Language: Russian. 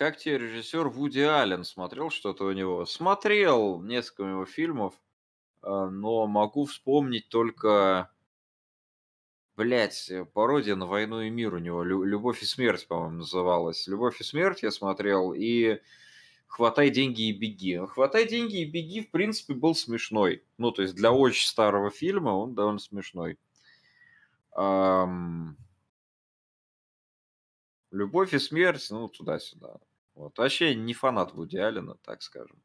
как тебе режиссер Вуди Аллен? Смотрел что-то у него? Смотрел несколько его фильмов, а, но могу вспомнить только... Блять, э, пародия на войну и мир у него. Любовь и смерть, по-моему, называлась. Любовь и смерть я смотрел, и хватай деньги и беги. Хватай деньги и беги, в принципе, был смешной. Ну, то есть для очень старого фильма он довольно смешной. Любовь и смерть, ну, туда-сюда. Вот. Вообще не фанат Вуди Аллена, так скажем.